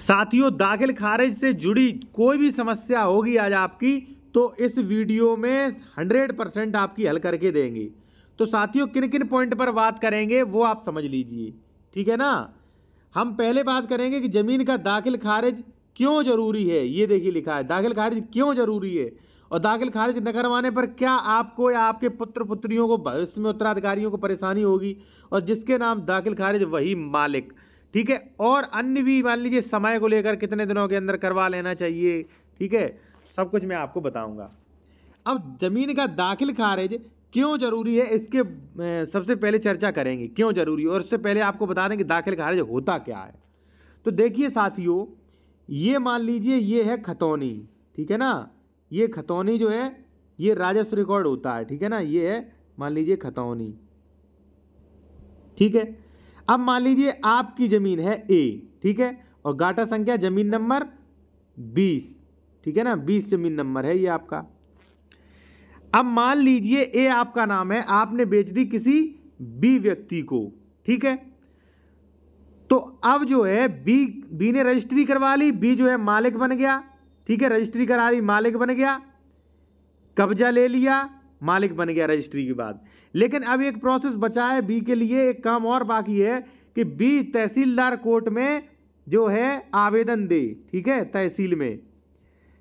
साथियों दाखिल खारिज से जुड़ी कोई भी समस्या होगी आज आपकी तो इस वीडियो में 100 परसेंट आपकी हल करके देंगे तो साथियों किन किन पॉइंट पर बात करेंगे वो आप समझ लीजिए ठीक है ना हम पहले बात करेंगे कि ज़मीन का दाखिल खारिज क्यों ज़रूरी है ये देखिए लिखा है दाखिल खारिज क्यों ज़रूरी है और दाखिल खारिज न करवाने पर क्या आपको या आपके पुत्र पुत्रियों को भविष्य में उत्तराधिकारियों को परेशानी होगी और जिसके नाम दाखिल खारिज वही मालिक ठीक है और अन्य भी मान लीजिए समय को लेकर कितने दिनों के अंदर करवा लेना चाहिए ठीक है सब कुछ मैं आपको बताऊंगा अब ज़मीन का दाखिल खारिज क्यों ज़रूरी है इसके सबसे पहले चर्चा करेंगे क्यों ज़रूरी है और उससे पहले आपको बता दें कि दाखिल खारिज होता क्या है तो देखिए साथियों ये मान लीजिए ये है खतौनी ठीक है ना ये खतौनी जो है ये राजस्व रिकॉर्ड होता है ठीक है ना ये है मान लीजिए खतौनी ठीक है अब मान लीजिए आपकी ज़मीन है ए ठीक है और गाटा संख्या ज़मीन नंबर बीस ठीक है ना बीस ज़मीन नंबर है ये आपका अब मान लीजिए ए आपका नाम है आपने बेच दी किसी बी व्यक्ति को ठीक है तो अब जो है बी बी ने रजिस्ट्री करवा ली बी जो है मालिक बन गया ठीक है रजिस्ट्री करा ली मालिक बन गया कब्जा ले लिया मालिक बन गया रजिस्ट्री के बाद लेकिन अब एक प्रोसेस बचा है बी के लिए एक काम और बाकी है कि बी तहसीलदार कोर्ट में जो है आवेदन दे ठीक है तहसील में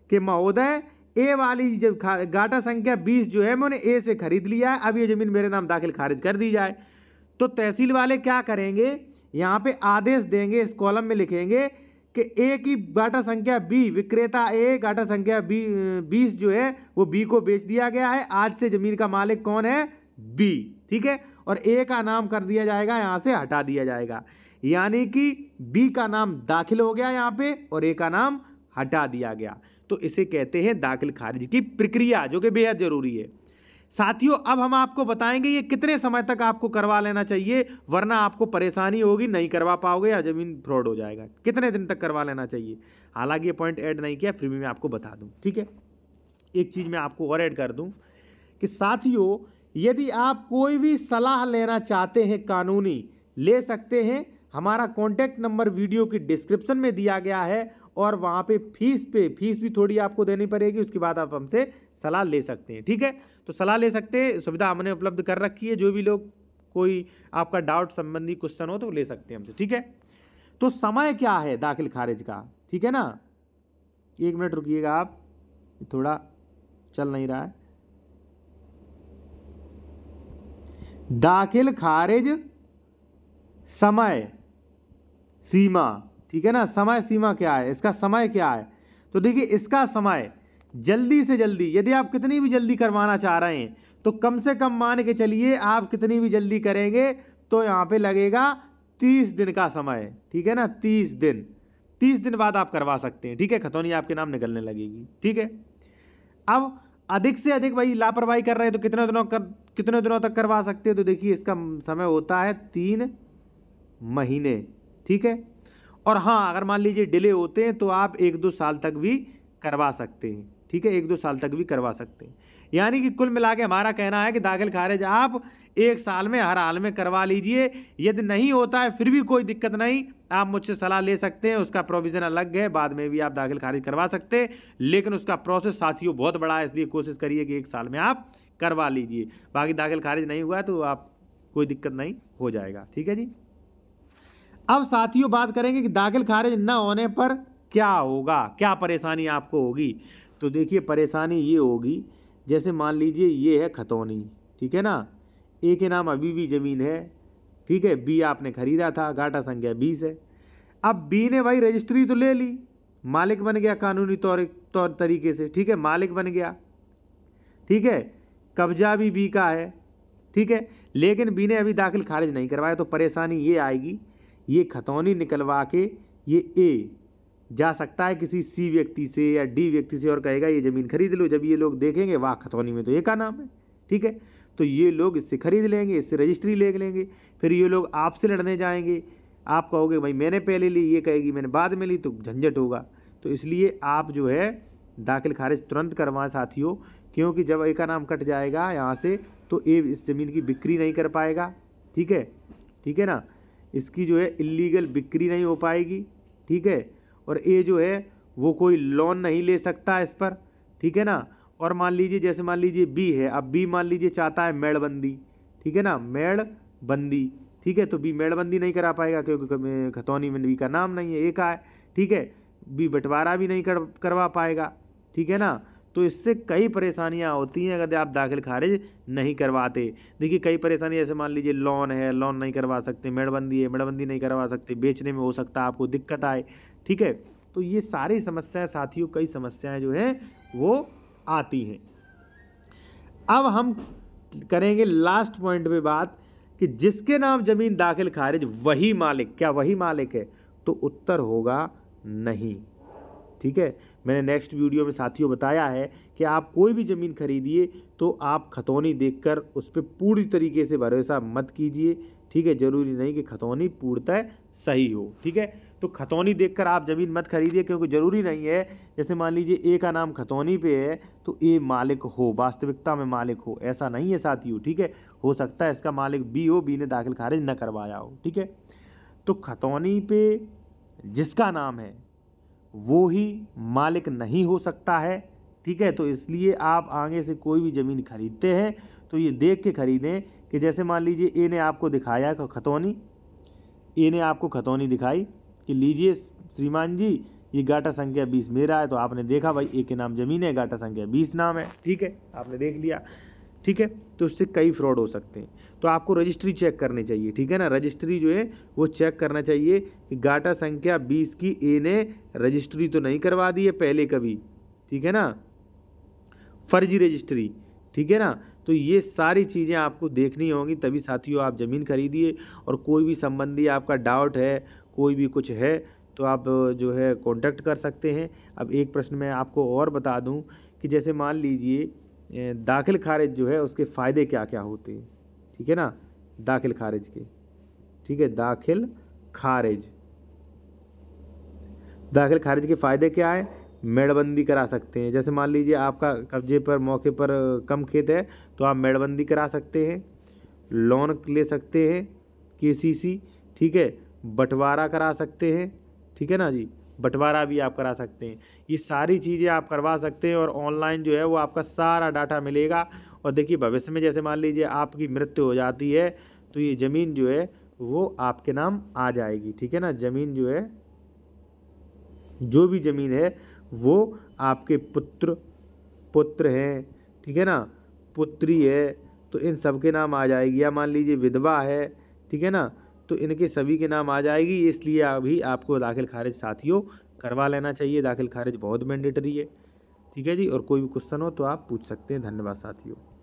कि महोदय ए वाली जब गाटा संख्या बीस जो है मैंने ए से खरीद लिया है अब ये ज़मीन मेरे नाम दाखिल खारिज कर दी जाए तो तहसील वाले क्या करेंगे यहाँ पे आदेश देंगे इस कॉलम में लिखेंगे कि ए की घाटा संख्या बी विक्रेता ए घाटा संख्या बी बीस जो है वो बी को बेच दिया गया है आज से जमीन का मालिक कौन है बी ठीक है और ए का नाम कर दिया जाएगा यहाँ से हटा दिया जाएगा यानी कि बी का नाम दाखिल हो गया यहाँ पे और ए का नाम हटा दिया गया तो इसे कहते हैं दाखिल खारिज की प्रक्रिया जो कि बेहद ज़रूरी है साथियों अब हम आपको बताएंगे ये कितने समय तक आपको करवा लेना चाहिए वरना आपको परेशानी होगी नहीं करवा पाओगे या जमीन फ्रॉड हो जाएगा कितने दिन तक करवा लेना चाहिए हालांकि ये पॉइंट ऐड नहीं किया फिर भी मैं आपको बता दूँ ठीक है एक चीज़ मैं आपको और ऐड कर दूँ कि साथियों यदि आप कोई भी सलाह लेना चाहते हैं कानूनी ले सकते हैं हमारा कॉन्टैक्ट नंबर वीडियो की डिस्क्रिप्शन में दिया गया है और वहाँ पे फीस पे फीस भी थोड़ी आपको देनी पड़ेगी उसके बाद आप हमसे सलाह ले सकते हैं ठीक है तो सलाह ले सकते हैं सुविधा हमने उपलब्ध कर रखी है जो भी लोग कोई आपका डाउट संबंधी क्वेश्चन हो तो ले सकते हैं हमसे ठीक है तो समय क्या है दाखिल खारिज का ठीक है ना एक मिनट रुकिएगा आप थोड़ा चल नहीं रहा है दाखिल खारिज समय सीमा ठीक है ना समय सीमा क्या है इसका समय क्या है तो देखिए इसका समय जल्दी से जल्दी यदि आप कितनी भी जल्दी करवाना चाह रहे हैं तो कम से कम मान के चलिए आप कितनी भी जल्दी करेंगे तो यहाँ पे लगेगा तीस दिन का समय ठीक है ना तीस दिन तीस दिन बाद आप करवा सकते हैं ठीक है खतौनी आपके नाम निकलने लगेगी ठीक है अब अधिक से अधिक भाई लापरवाही कर रहे हैं तो कितने दिनों कर कितने दिनों तक करवा सकते हैं तो देखिए इसका समय होता है तीन महीने ठीक है और हाँ अगर मान लीजिए डिले होते हैं तो आप एक दो साल तक भी करवा सकते हैं ठीक है एक दो साल तक भी करवा सकते हैं यानी कि कुल मिला के हमारा कहना है कि दाखिल खारिज आप एक साल में हर हाल में करवा लीजिए यदि नहीं होता है फिर भी कोई दिक्कत नहीं आप मुझसे सलाह ले सकते हैं उसका प्रोविज़न अलग है बाद में भी आप दाखिल खारिज करवा सकते हैं लेकिन उसका प्रोसेस साथियों बहुत बड़ा है इसलिए कोशिश करिए कि एक साल में आप करवा लीजिए बाकी दाखिल खारिज नहीं हुआ तो आप कोई दिक्कत नहीं हो जाएगा ठीक है जी अब साथियों बात करेंगे कि दाखिल खारिज न होने पर क्या होगा क्या परेशानी आपको होगी तो देखिए परेशानी ये होगी जैसे मान लीजिए ये है खतौनी ठीक है ना ए के नाम अभी भी ज़मीन है ठीक है बी आपने ख़रीदा था घाटा संख्या बीस है अब बी ने भाई रजिस्ट्री तो ले ली मालिक बन गया कानूनी तौर तौर तरीके से ठीक है मालिक बन गया ठीक है कब्जा भी बी का है ठीक है लेकिन बी ने अभी दाखिल खारिज नहीं करवाया तो परेशानी ये आएगी ये खतौनी निकलवा के ये ए जा सकता है किसी सी व्यक्ति से या डी व्यक्ति से और कहेगा ये ज़मीन खरीद लो जब ये लोग देखेंगे वाह खतौनी में तो ये का नाम है ठीक है तो ये लोग इससे खरीद लेंगे इससे रजिस्ट्री ले लेंगे फिर ये लोग आपसे लड़ने जाएंगे आप कहोगे भाई मैंने पहले ली ये कहेगी मैंने बाद में ली तो झंझट होगा तो इसलिए आप जो है दाखिल खारिज तुरंत करवाएं साथियों क्योंकि जब ए का नाम कट जाएगा यहाँ से तो ए इस ज़मीन की बिक्री नहीं कर पाएगा ठीक है ठीक है ना इसकी जो है इलीगल बिक्री नहीं हो पाएगी ठीक है और ये जो है वो कोई लोन नहीं ले सकता इस पर ठीक है ना और मान लीजिए जैसे मान लीजिए बी है अब बी मान लीजिए चाहता है मेड़बंदी ठीक है ना मेड़बंदी ठीक है तो बी मेड़बंदी नहीं करा पाएगा क्योंकि खतौनी में बी का नाम नहीं है ए का है ठीक है बी बंटवारा भी नहीं कर करवा पाएगा ठीक है ना तो इससे कई परेशानियां होती हैं अगर आप दाखिल खारिज नहीं करवाते देखिए कई परेशानी ऐसे मान लीजिए लोन है लोन नहीं करवा सकते मेड़बंदी है मेड़बंदी नहीं करवा सकते बेचने में हो सकता आपको दिक्कत आए ठीक है तो ये सारी समस्याएं साथियों कई समस्याएं जो हैं वो आती हैं अब हम करेंगे लास्ट पॉइंट पे बात कि जिसके नाम जमीन दाखिल खारिज वही मालिक क्या वही मालिक है तो उत्तर होगा नहीं ठीक है मैंने नेक्स्ट वीडियो में साथियों बताया है कि आप कोई भी ज़मीन खरीदिए तो आप खतौनी देखकर उस पर पूरी तरीके से भरोसा मत कीजिए ठीक है ज़रूरी नहीं कि खतौनी पूर्णतः सही हो ठीक है तो खतौनी देखकर आप ज़मीन मत खरीदिए क्योंकि ज़रूरी नहीं है जैसे मान लीजिए ए का नाम खतौनी पे है तो ए मालिक हो वास्तविकता में मालिक हो ऐसा नहीं है साथियों ठीक है हो सकता है इसका मालिक बी हो बी ने दाखिल खारिज न करवाया हो ठीक है तो खतौनी पे जिसका नाम है वो ही मालिक नहीं हो सकता है ठीक है तो इसलिए आप आगे से कोई भी ज़मीन खरीदते हैं तो ये देख के ख़रीदें कि जैसे मान लीजिए ए ने आपको दिखाया खतौनी ए ने आपको खतौनी दिखाई कि लीजिए श्रीमान जी ये गाटा संख्या बीस मेरा है तो आपने देखा भाई ए के नाम ज़मीन है गाटा संख्या बीस नाम है ठीक है आपने देख लिया ठीक है तो उससे कई फ्रॉड हो सकते हैं तो आपको रजिस्ट्री चेक करनी चाहिए ठीक है ना रजिस्ट्री जो है वो चेक करना चाहिए कि गाटा संख्या बीस की ए ने रजिस्ट्री तो नहीं करवा दी है पहले कभी ठीक है ना फर्जी रजिस्ट्री ठीक है ना तो ये सारी चीज़ें आपको देखनी होंगी तभी साथियों आप ज़मीन खरीदिए और कोई भी संबंधी आपका डाउट है कोई भी कुछ है तो आप जो है कॉन्टैक्ट कर सकते हैं अब एक प्रश्न मैं आपको और बता दूँ कि जैसे मान लीजिए दाखिल खारिज जो है उसके फ़ायदे क्या क्या होते हैं ठीक है ना दाखिल खारिज के ठीक है दाखिल खारिज दाखिल खारिज के फ़ायदे क्या है मेड़बंदी करा सकते हैं जैसे मान लीजिए आपका कब्जे पर मौके पर कम खेत है तो आप मेड़बंदी करा सकते हैं लोन ले सकते हैं के ठीक है बंटवारा करा सकते हैं ठीक है ना जी बंटवारा भी आप करा सकते हैं ये सारी चीज़ें आप करवा सकते हैं और ऑनलाइन जो है वो आपका सारा डाटा मिलेगा और देखिए भविष्य में जैसे मान लीजिए आपकी मृत्यु हो जाती है तो ये ज़मीन जो है वो आपके नाम आ जाएगी ठीक है ना ज़मीन जो है जो भी ज़मीन है वो आपके पुत्र पुत्र हैं ठीक है ना पुत्री है तो इन सब के नाम आ जाएगी या मान लीजिए विधवा है ठीक है ना तो इनके सभी के नाम आ जाएगी इसलिए अभी आपको दाखिल खारिज साथियों करवा लेना चाहिए दाखिल खारिज बहुत मैंडेटरी है ठीक है जी और कोई भी क्वेश्चन हो तो आप पूछ सकते हैं धन्यवाद साथियों